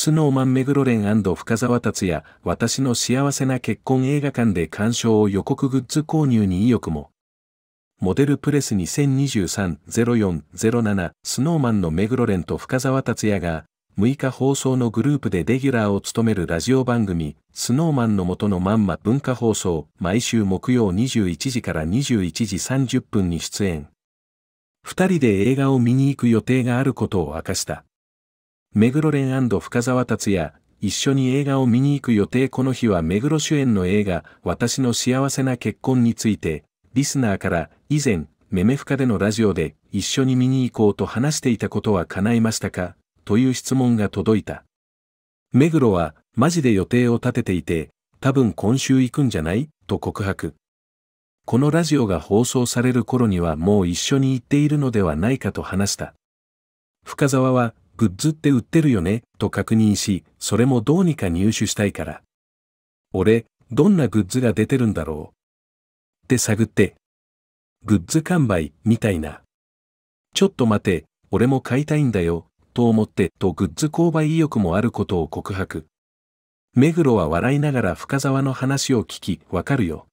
スノーマン目黒ン深沢達也、私の幸せな結婚映画館で鑑賞を予告グッズ購入に意欲も。モデルプレス2023-04-07スノーマンの目黒ンと深沢達也が、6日放送のグループでレギュラーを務めるラジオ番組、スノーマンの元のまんま文化放送、毎週木曜21時から21時30分に出演。二人で映画を見に行く予定があることを明かした。目黒蓮深沢達也、一緒に映画を見に行く予定この日は目黒主演の映画、私の幸せな結婚について、リスナーから以前、メメフカでのラジオで一緒に見に行こうと話していたことは叶いましたかという質問が届いた。目黒は、マジで予定を立てていて、多分今週行くんじゃないと告白。このラジオが放送される頃にはもう一緒に行っているのではないかと話した。深沢は、グッズって売ってるよね、と確認し、それもどうにか入手したいから。俺、どんなグッズが出てるんだろう。って探って。グッズ完売、みたいな。ちょっと待て、俺も買いたいんだよ、と思って、とグッズ購買意欲もあることを告白。目黒は笑いながら深沢の話を聞き、わかるよ。